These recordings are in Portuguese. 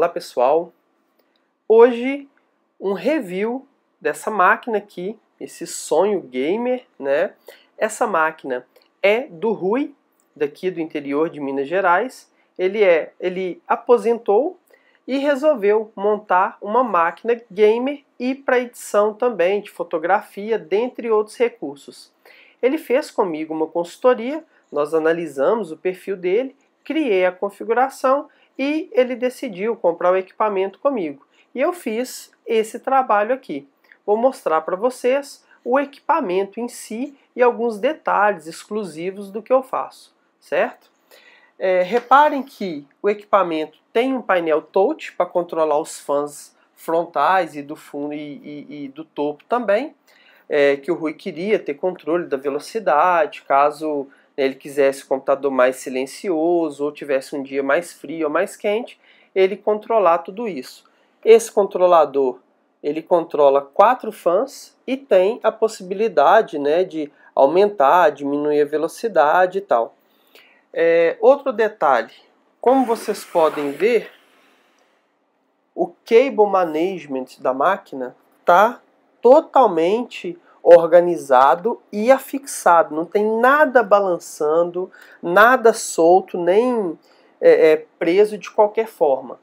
Olá pessoal, hoje um review dessa máquina aqui, esse sonho gamer, né? Essa máquina é do Rui, daqui do interior de Minas Gerais. Ele é, ele aposentou e resolveu montar uma máquina gamer e para edição também de fotografia, dentre outros recursos. Ele fez comigo uma consultoria, nós analisamos o perfil dele, criei a configuração e ele decidiu comprar o equipamento comigo. E eu fiz esse trabalho aqui. Vou mostrar para vocês o equipamento em si e alguns detalhes exclusivos do que eu faço, certo? É, reparem que o equipamento tem um painel touch para controlar os fãs frontais e do fundo e, e, e do topo também, é, que o Rui queria ter controle da velocidade, caso ele quisesse o computador mais silencioso, ou tivesse um dia mais frio ou mais quente, ele controlar tudo isso. Esse controlador ele controla quatro fãs e tem a possibilidade né, de aumentar, diminuir a velocidade e tal. É, outro detalhe, como vocês podem ver, o cable management da máquina está totalmente organizado e afixado. Não tem nada balançando, nada solto, nem é, é, preso de qualquer forma.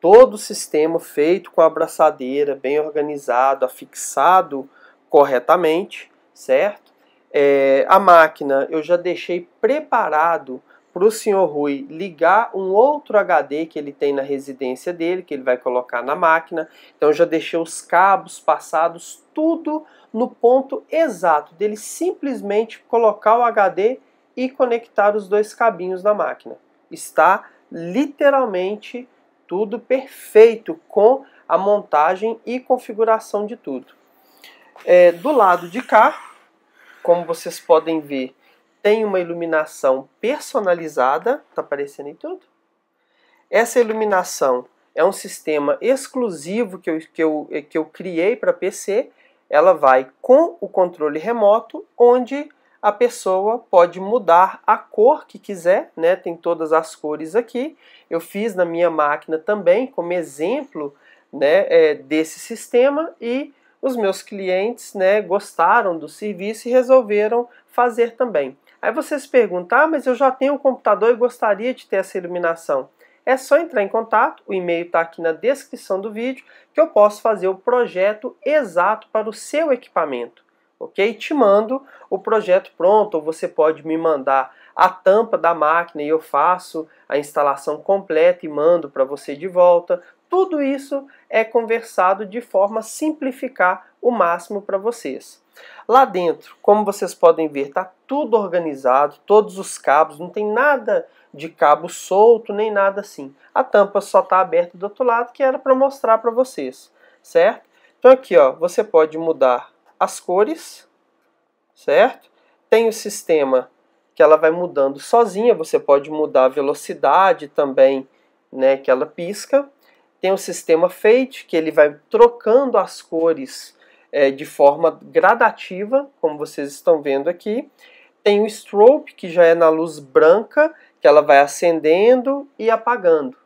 Todo o sistema feito com a abraçadeira, bem organizado, afixado corretamente, certo? É, a máquina eu já deixei preparado para o senhor Rui ligar um outro HD que ele tem na residência dele, que ele vai colocar na máquina. Então já deixei os cabos passados tudo no ponto exato dele simplesmente colocar o HD e conectar os dois cabinhos na máquina. Está literalmente tudo perfeito com a montagem e configuração de tudo. É, do lado de cá, como vocês podem ver, tem uma iluminação personalizada, está aparecendo em tudo. Essa iluminação é um sistema exclusivo que eu, que eu, que eu criei para PC. Ela vai com o controle remoto, onde a pessoa pode mudar a cor que quiser, né? Tem todas as cores aqui. Eu fiz na minha máquina também, como exemplo, né, é, desse sistema e os meus clientes, né, gostaram do serviço e resolveram fazer também. Aí você se pergunta, ah, mas eu já tenho um computador e gostaria de ter essa iluminação. É só entrar em contato, o e-mail está aqui na descrição do vídeo, que eu posso fazer o projeto exato para o seu equipamento. Ok? Te mando o projeto pronto, ou você pode me mandar a tampa da máquina e eu faço a instalação completa e mando para você de volta. Tudo isso é conversado de forma a simplificar o máximo para vocês. Lá dentro, como vocês podem ver, está tudo organizado, todos os cabos, não tem nada de cabo solto, nem nada assim. A tampa só está aberta do outro lado, que era para mostrar para vocês, certo? Então aqui, ó, você pode mudar as cores, certo? Tem o sistema que ela vai mudando sozinha, você pode mudar a velocidade também, né, que ela pisca. Tem o sistema Fade, que ele vai trocando as cores é, de forma gradativa, como vocês estão vendo aqui. Tem o Strobe, que já é na luz branca, que ela vai acendendo e apagando,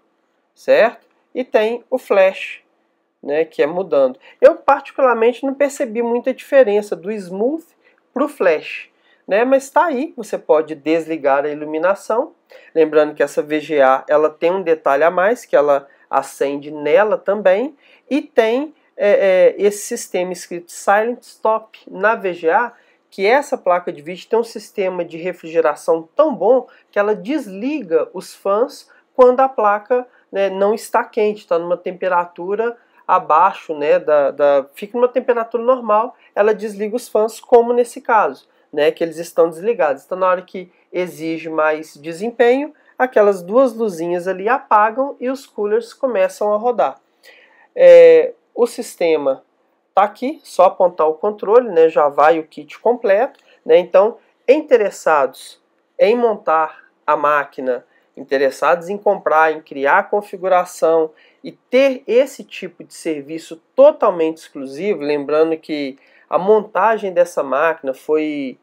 certo? E tem o Flash, né, que é mudando. Eu particularmente não percebi muita diferença do Smooth para o Flash. Né, mas está aí, você pode desligar a iluminação. Lembrando que essa VGA ela tem um detalhe a mais, que ela acende nela também, e tem é, é, esse sistema escrito Silent Stop na VGA, que essa placa de vídeo tem um sistema de refrigeração tão bom que ela desliga os fãs quando a placa né, não está quente, está numa temperatura abaixo, né, da, da, fica numa temperatura normal, ela desliga os fãs, como nesse caso, né, que eles estão desligados. Então, na hora que exige mais desempenho, aquelas duas luzinhas ali apagam e os coolers começam a rodar. É, o sistema está aqui, só apontar o controle, né, já vai o kit completo. Né, então, interessados em montar a máquina, interessados em comprar, em criar a configuração e ter esse tipo de serviço totalmente exclusivo, lembrando que a montagem dessa máquina foi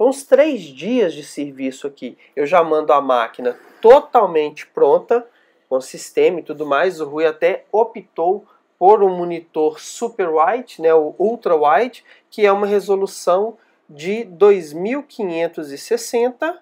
foi uns três dias de serviço aqui. Eu já mando a máquina totalmente pronta, com sistema e tudo mais. O Rui até optou por um monitor super White, né, o ultra White, que é uma resolução de 2560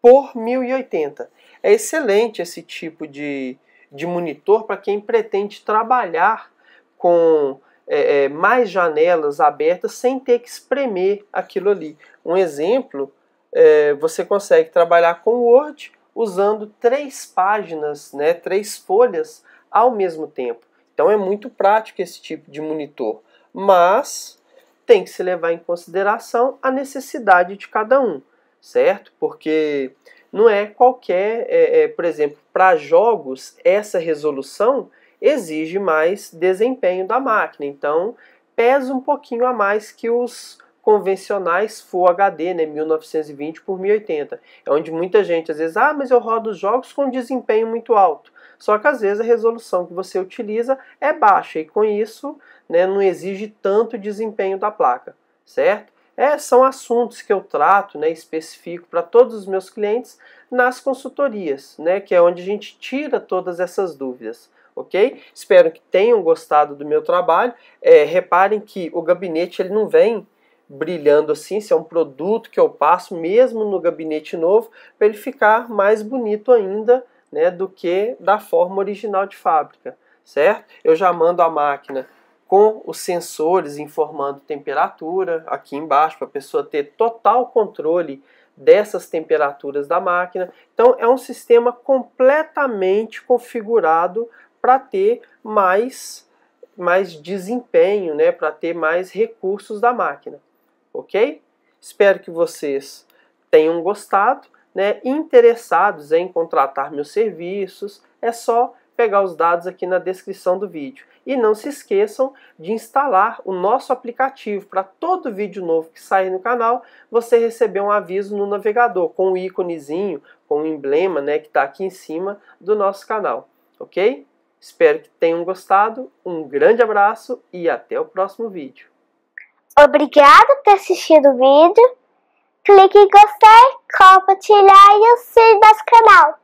por 1080. É excelente esse tipo de, de monitor para quem pretende trabalhar com é, é, mais janelas abertas sem ter que espremer aquilo ali. Um exemplo, é, você consegue trabalhar com Word usando três páginas, né, três folhas ao mesmo tempo. Então é muito prático esse tipo de monitor, mas tem que se levar em consideração a necessidade de cada um, certo? Porque não é qualquer, é, é, por exemplo, para jogos essa resolução exige mais desempenho da máquina, então pesa um pouquinho a mais que os convencionais Full HD, né, 1920 por 1080. É onde muita gente às vezes, ah, mas eu rodo jogos com desempenho muito alto. Só que às vezes a resolução que você utiliza é baixa e com isso né, não exige tanto desempenho da placa, certo? É, são assuntos que eu trato, né, especifico para todos os meus clientes nas consultorias, né, que é onde a gente tira todas essas dúvidas ok? Espero que tenham gostado do meu trabalho. É, reparem que o gabinete ele não vem brilhando assim, esse é um produto que eu passo mesmo no gabinete novo para ele ficar mais bonito ainda né, do que da forma original de fábrica, certo? Eu já mando a máquina com os sensores informando temperatura aqui embaixo para a pessoa ter total controle dessas temperaturas da máquina. Então é um sistema completamente configurado para ter mais, mais desempenho, né? para ter mais recursos da máquina. Ok? Espero que vocês tenham gostado. Né? Interessados em contratar meus serviços, é só pegar os dados aqui na descrição do vídeo. E não se esqueçam de instalar o nosso aplicativo para todo vídeo novo que sair no canal, você receber um aviso no navegador com o um íconezinho, com o um emblema né, que está aqui em cima do nosso canal, ok? Espero que tenham gostado. Um grande abraço e até o próximo vídeo. Obrigado por assistir o vídeo. Clique em gostei, compartilhar e o sininho do nosso canal.